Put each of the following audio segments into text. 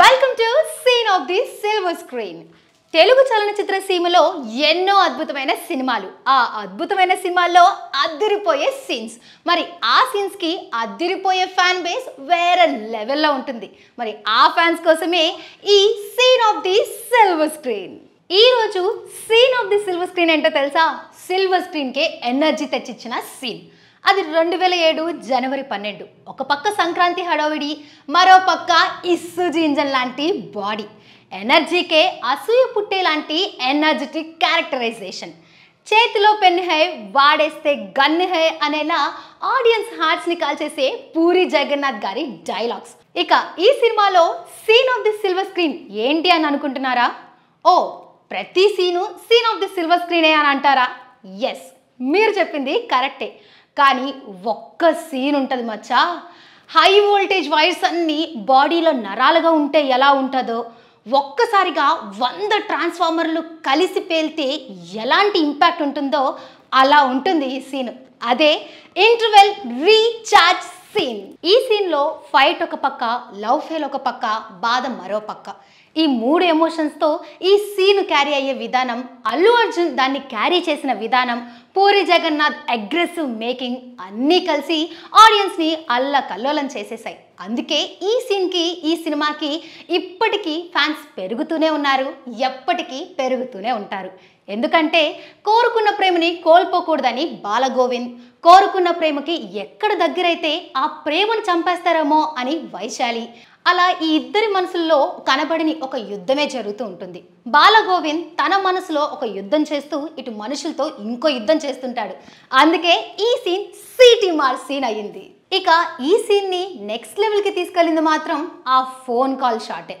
welcome to scene of the silver screen Telugu చలనచిత్ర సీమలో ఎన్నో అద్భుతమైన సినిమాలు ఆ అద్భుతమైన సినిమాల్లో అద్దిరిపోయే సీన్స్ మరి ఆ సీన్స్కి అద్దిరిపోయే ఫ్యాన్ బేస్ వేరే లెవెల్లో ఉంటుంది మరి ఆ ఫ్యాన్స్ కోసమే ఈ scene of the silver screen ఈరోజు scene of the silver screen ఏంటో తెలుసా సిల్వర్ స్క్రీన్కే ఎనర్జీ తెచ్చిచ్చిన సీన్ అది రెండు వేల ఏడు జనవరి పన్నెండు ఒక పక్క సంక్రాంతి హడావిడి మరో పక్క ఇస్సుజి ఇంజన్ లాంటి బాడీ ఎనర్జీకే అసూయ పుట్టే లాంటి ఎనర్జెటిక్ క్యారెక్టరైజేషన్ చేతిలో పెన్ హై వాడేస్తే గన్ హై అనేలా ఆడియన్స్ హార్ట్స్ని కాల్చేసే పూరి జగన్నాథ్ గారి డైలాగ్స్ ఇక ఈ సినిమాలో scene of the silver screen ఏంటి అని అనుకుంటున్నారా ఓ ప్రతి scene scene of the silver స్క్రీనే అని అంటారా ఎస్ మీరు చెప్పింది కరెక్టే కానీ ఒక్క సీన్ ఉంటుంది మచ్చా హై వోల్టేజ్ వైర్స్ అన్నీ బాడీలో నరాలుగా ఉంటే ఎలా ఉంటుందో ఒక్కసారిగా వంద ట్రాన్స్ఫార్మర్లు కలిసి పేలితే ఎలాంటి ఇంపాక్ట్ ఉంటుందో అలా ఉంటుంది ఈ సీన్ అదే ఇంటర్వెల్ రీఛార్జ్ సీన్ ఈ సీన్లో ఫైట్ ఒక పక్క లవ్ ఫెయిల్ ఒక పక్క బాధ మరో పక్క ఈ మూడు ఎమోషన్స్తో ఈ సీన్ క్యారీ అయ్యే విధానం అల్లు అర్జున్ దాన్ని క్యారీ చేసిన విధానం పూరి జగన్నాథ్ అగ్రెసివ్ మేకింగ్ అన్నీ కలిసి ఆడియన్స్ని అల్ల కల్లోలం చేసేసాయి అందుకే ఈ సీన్కి ఈ సినిమాకి ఇప్పటికీ ఫ్యాన్స్ పెరుగుతూనే ఉన్నారు ఎప్పటికీ పెరుగుతూనే ఉంటారు ఎందుకంటే కోరుకున్న ప్రేమని కోల్పోకూడదని బాలగోవింద్ కోరుకున్న ప్రేమకి ఎక్కడ దగ్గరైతే ఆ ప్రేమను చంపేస్తారేమో అని వైశాలి అలా ఈ ఇద్దరి మనసుల్లో కనబడని ఒక యుద్ధమే జరుగుతూ ఉంటుంది బాలగోవింద్ తన మనసులో ఒక యుద్ధం చేస్తూ ఇటు మనుషులతో ఇంకో యుద్ధం చేస్తుంటాడు అందుకే ఈ సీన్ సిటీమార్ సీన్ అయ్యింది ఇక ఈ సీన్ని నెక్స్ట్ లెవెల్కి తీసుకెళ్ళింది మాత్రం ఆ ఫోన్ కాల్ షాటే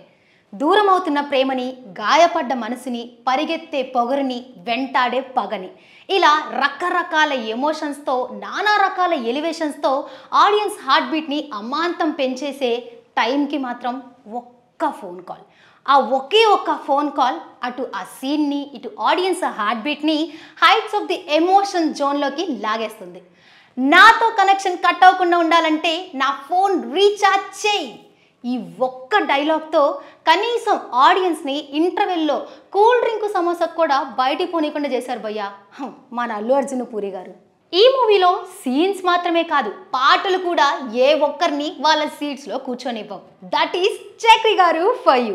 దూరం అవుతున్న ప్రేమని గాయపడ్డ మనసుని పరిగెత్తే పొగరుని వెంటాడే పగని ఇలా రకరకాల ఎమోషన్స్తో నానా రకాల ఎలివేషన్స్తో ఆడియన్స్ హార్ట్ బీట్ని అమాంతం పెంచేసే టైంకి మాత్రం ఒక్క ఫోన్ కాల్ ఆ ఒకే ఒక్క ఫోన్ కాల్ అటు ఆ సీన్ని ఇటు ఆడియన్స్ ఆ హార్ట్ బీట్ని హైట్స్ ఆఫ్ ది ఎమోషన్ జోన్లోకి లాగేస్తుంది నాతో కనెక్షన్ కట్ అవ్వకుండా ఉండాలంటే నా ఫోన్ రీఛార్జ్ చేయి ఈ ఒక్క డైలాగ్తో కనీసం ఆడియన్స్ని ఇంటర్వెల్లో కూల్ డ్రింక్ సమోసాకు కూడా బయటికి పోనీయకుండా చేశారు భయ్యా మన అల్లు అర్జున్ పూరి గారు ఈ మూవీలో సీన్స్ మాత్రమే కాదు పాటలు కూడా ఏ ఒక్కరిని వాళ్ళ సీట్స్లో కూర్చొనివ్వవు దట్ ఈస్ చక్రి గారు ఫైవ్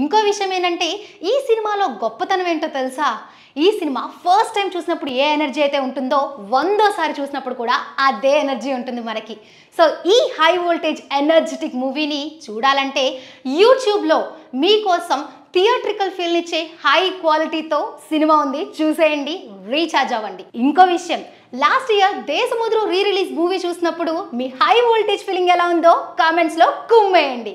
ఇంకో విషయం ఏంటంటే ఈ సినిమాలో గొప్పతనం ఏంటో తెలుసా ఈ సినిమా ఫస్ట్ టైం చూసినప్పుడు ఏ ఎనర్జీ అయితే ఉంటుందో వందోసారి చూసినప్పుడు కూడా అదే ఎనర్జీ ఉంటుంది మనకి సో ఈ హై వోల్టేజ్ ఎనర్జెటిక్ మూవీని చూడాలంటే యూట్యూబ్లో మీకోసం థియేట్రికల్ ఫీల్ ఇచ్చే హై క్వాలిటీతో సినిమా ఉంది చూసేయండి రీఛార్జ్ అవ్వండి ఇంకో విషయం last year Desamuduru re release movie చూసినప్పుడు మీ హై వోల్టేజ్ ఫీలింగ్ ఎలా ఉందో కామెంట్స్లో కుమ్మేయండి